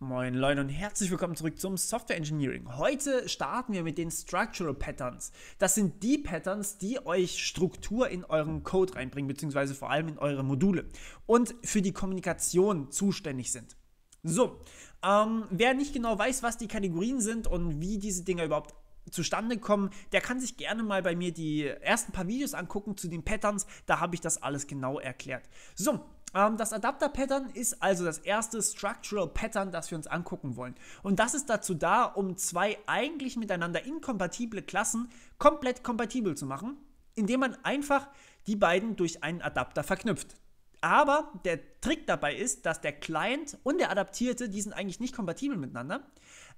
Moin Leute und herzlich willkommen zurück zum Software Engineering. Heute starten wir mit den Structural Patterns. Das sind die Patterns, die euch Struktur in euren Code reinbringen, beziehungsweise vor allem in eure Module und für die Kommunikation zuständig sind. So, ähm, wer nicht genau weiß, was die Kategorien sind und wie diese Dinger überhaupt zustande kommen, der kann sich gerne mal bei mir die ersten paar Videos angucken zu den Patterns. Da habe ich das alles genau erklärt. So, ähm, das Adapter-Pattern ist also das erste Structural Pattern, das wir uns angucken wollen. Und das ist dazu da, um zwei eigentlich miteinander inkompatible Klassen komplett kompatibel zu machen, indem man einfach die beiden durch einen Adapter verknüpft. Aber der Trick dabei ist, dass der Client und der Adaptierte, die sind eigentlich nicht kompatibel miteinander,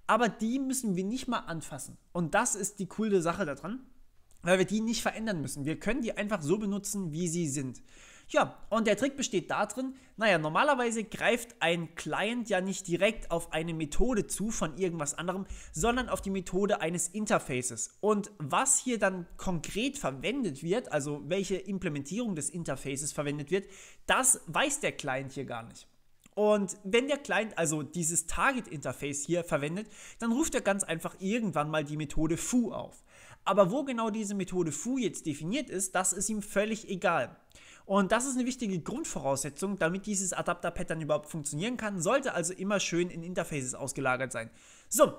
aber die müssen wir nicht mal anfassen. Und das ist die coole Sache daran, weil wir die nicht verändern müssen. Wir können die einfach so benutzen, wie sie sind. Ja, und der Trick besteht darin, naja, normalerweise greift ein Client ja nicht direkt auf eine Methode zu von irgendwas anderem, sondern auf die Methode eines Interfaces. Und was hier dann konkret verwendet wird, also welche Implementierung des Interfaces verwendet wird, das weiß der Client hier gar nicht. Und wenn der Client also dieses Target-Interface hier verwendet, dann ruft er ganz einfach irgendwann mal die Methode foo auf. Aber wo genau diese Methode foo jetzt definiert ist, das ist ihm völlig egal. Und das ist eine wichtige Grundvoraussetzung, damit dieses Adapter-Pattern überhaupt funktionieren kann, sollte also immer schön in Interfaces ausgelagert sein. So,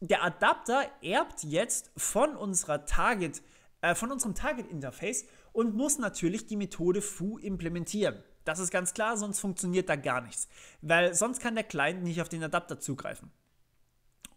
der Adapter erbt jetzt von unserer Target, äh, von unserem Target-Interface und muss natürlich die Methode foo implementieren. Das ist ganz klar, sonst funktioniert da gar nichts. Weil sonst kann der Client nicht auf den Adapter zugreifen.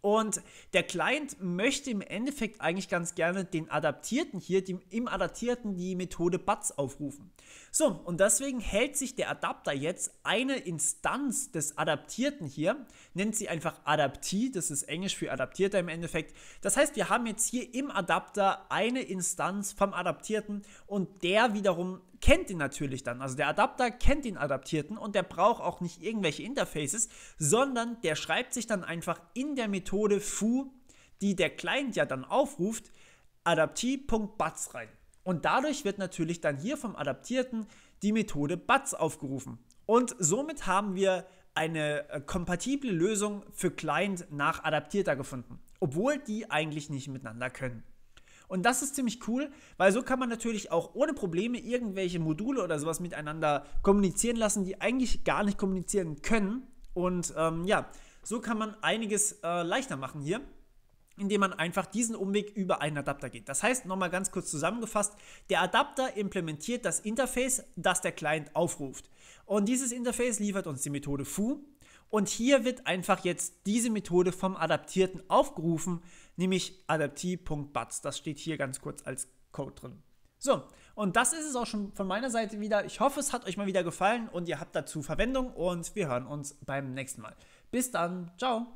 Und der Client möchte im Endeffekt eigentlich ganz gerne den adaptierten hier, die, im adaptierten die Methode Buts aufrufen. So, und deswegen hält sich der Adapter jetzt eine Instanz des adaptierten hier, nennt sie einfach Adaptie, das ist Englisch für adaptierter im Endeffekt. Das heißt, wir haben jetzt hier im Adapter eine Instanz vom adaptierten und der wiederum kennt ihn natürlich dann. Also der Adapter kennt den Adaptierten und der braucht auch nicht irgendwelche Interfaces, sondern der schreibt sich dann einfach in der Methode foo, die der Client ja dann aufruft, adapti.buts rein. Und dadurch wird natürlich dann hier vom Adaptierten die Methode buts aufgerufen. Und somit haben wir eine äh, kompatible Lösung für Client nach Adaptierter gefunden, obwohl die eigentlich nicht miteinander können. Und das ist ziemlich cool, weil so kann man natürlich auch ohne Probleme irgendwelche Module oder sowas miteinander kommunizieren lassen, die eigentlich gar nicht kommunizieren können. Und ähm, ja, so kann man einiges äh, leichter machen hier indem man einfach diesen Umweg über einen Adapter geht. Das heißt, nochmal ganz kurz zusammengefasst, der Adapter implementiert das Interface, das der Client aufruft. Und dieses Interface liefert uns die Methode foo, und hier wird einfach jetzt diese Methode vom Adaptierten aufgerufen, nämlich adaptiv.buts. Das steht hier ganz kurz als Code drin. So, und das ist es auch schon von meiner Seite wieder. Ich hoffe, es hat euch mal wieder gefallen und ihr habt dazu Verwendung und wir hören uns beim nächsten Mal. Bis dann, ciao.